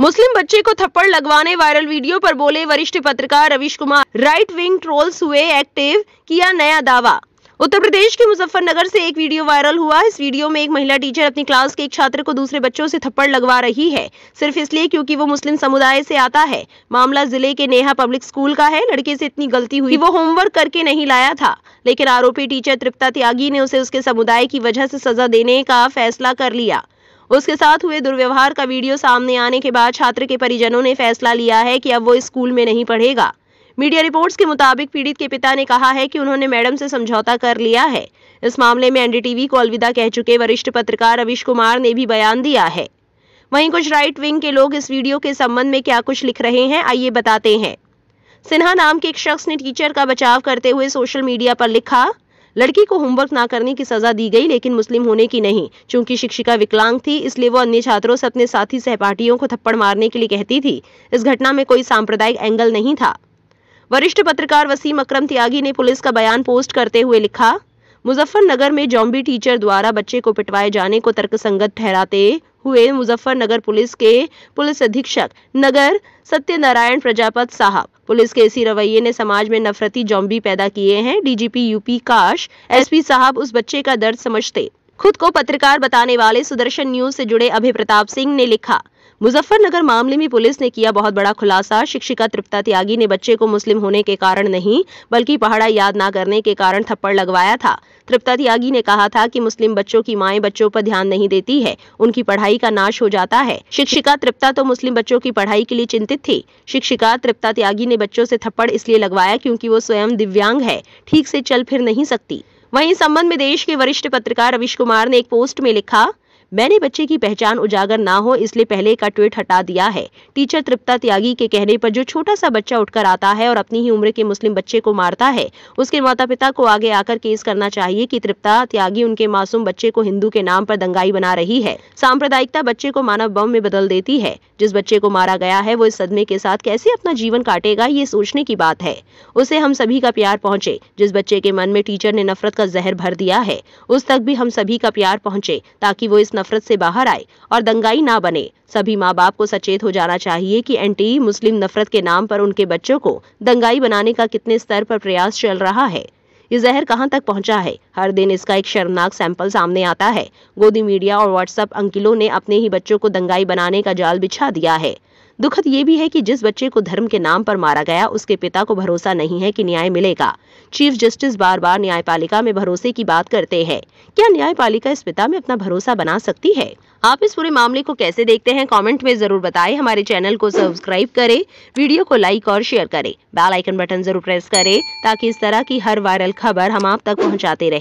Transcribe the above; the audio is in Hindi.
मुस्लिम बच्चे को थप्पड़ लगवाने वायरल वीडियो पर बोले वरिष्ठ पत्रकार Ravish Kumar right wing trolls हुए एक्टिव किया नया दावा उत्तर प्रदेश के मुजफ्फरनगर से एक वीडियो वायरल हुआ इस वीडियो में एक महिला टीचर अपनी क्लास के एक छात्र को दूसरे बच्चों से थप्पड़ लगवा रही है सिर्फ इसलिए क्योंकि वो मुस्लिम समुदाय से आता है मामला जिले के नेहा पब्लिक स्कूल का है लड़के से इतनी गलती हुई वो होमवर्क करके नहीं लाया था लेकिन आरोपी टीचर तृप्ता त्यागी ने उसे उसके समुदाय की वजह से सजा देने का फैसला कर लिया उसके साथ हुए दुर्व्यवहार का वीडियो सामने आने के बाद छात्र के परिजनों ने फैसला लिया है कि अब वो स्कूल में नहीं पढ़ेगा मीडिया रिपोर्ट्स के मुताबिक पीड़ित के पिता ने कहा है कि उन्होंने मैडम से समझौता कर लिया है इस मामले में एनडीटीवी को अलविदा कह चुके वरिष्ठ पत्रकार रविश कुमार ने भी बयान दिया है वहीं कुछ राइट विंग के लोग इस वीडियो के संबंध में क्या कुछ लिख रहे हैं आइए बताते हैं सिन्हा नाम के एक शख्स ने टीचर का बचाव करते हुए सोशल मीडिया पर लिखा लड़की को होमवर्क ना करने की सजा दी गई लेकिन मुस्लिम होने की नहीं चूंकि शिक्षिका विकलांग थी इसलिए वो अन्य छात्रों से अपने साथी सहपाठियों को थप्पड़ मारने के लिए कहती थी इस घटना में कोई सांप्रदायिक एंगल नहीं था वरिष्ठ पत्रकार वसीम अक्रम त्यागी ने पुलिस का बयान पोस्ट करते हुए लिखा मुजफ्फरनगर में जॉम्बी टीचर द्वारा बच्चे को पिटवाए जाने को तर्कसंगत ठहराते हुए मुजफ्फरनगर पुलिस के पुलिस अधीक्षक नगर सत्यनारायण प्रजापत साहब पुलिस के इसी रवैये ने समाज में नफरती जॉम्बी पैदा किए हैं डीजीपी यूपी काश एसपी साहब उस बच्चे का दर्द समझते खुद को पत्रकार बताने वाले सुदर्शन न्यूज से जुड़े अभिप्रताप सिंह ने लिखा मुजफ्फरनगर मामले में पुलिस ने किया बहुत बड़ा खुलासा शिक्षिका तृप्ता त्यागी ने बच्चे को मुस्लिम होने के कारण नहीं बल्कि पहाड़ा याद ना करने के कारण थप्पड़ लगवाया था तृप्ता त्यागी ने कहा था कि मुस्लिम बच्चों की माए बच्चों पर ध्यान नहीं देती है उनकी पढ़ाई का नाश हो जाता है शिक्षिका तृप्ता तो मुस्लिम बच्चों की पढ़ाई के लिए चिंतित थी शिक्षिका तृप्ता त्यागी ने बच्चों से थप्पड़ इसलिए लगवाया क्योंकि वो स्वयं दिव्यांग है ठीक से चल फिर नहीं सकती वहीं संबंध में देश के वरिष्ठ पत्रकार रविश कुमार ने एक पोस्ट में लिखा मैंने बच्चे की पहचान उजागर ना हो इसलिए पहले का ट्वीट हटा दिया है टीचर तृप्ता त्यागी के कहने पर जो छोटा सा बच्चा उठकर आता है और अपनी ही उम्र के मुस्लिम बच्चे को मारता है उसके माता पिता को आगे आकर केस करना चाहिए कि तृप्ता त्यागी उनके मासूम बच्चे को हिंदू के नाम पर दंगाई बना रही है सांप्रदायिकता बच्चे को मानव बम में बदल देती है जिस बच्चे को मारा गया है वो इस सदमे के साथ कैसे अपना जीवन काटेगा ये सोचने की बात है उसे हम सभी का प्यार पहुँचे जिस बच्चे के मन में टीचर ने नफरत का जहर भर दिया है उस तक भी हम सभी का प्यार पहुँचे ताकि वो इस नफरत से बाहर आए और दंगाई ना बने सभी माँ बाप को सचेत हो जाना चाहिए कि एंटी मुस्लिम नफरत के नाम पर उनके बच्चों को दंगाई बनाने का कितने स्तर पर प्रयास चल रहा है ये जहर कहाँ तक पहुँचा है हर दिन इसका एक शर्मनाक सैंपल सामने आता है गोदी मीडिया और व्हाट्सएप अंकिलों ने अपने ही बच्चों को दंगाई बनाने का जाल बिछा दिया है दुखद ये भी है कि जिस बच्चे को धर्म के नाम पर मारा गया उसके पिता को भरोसा नहीं है कि न्याय मिलेगा चीफ जस्टिस बार बार न्यायपालिका में भरोसे की बात करते हैं क्या न्यायपालिका इस पिता में अपना भरोसा बना सकती है आप इस पूरे मामले को कैसे देखते हैं कमेंट में जरूर बताएं हमारे चैनल को सब्सक्राइब करें वीडियो को लाइक और शेयर करें बेल आइकन बटन जरूर प्रेस करें ताकि इस तरह की हर वायरल खबर हम आप तक पहुंचाते रहें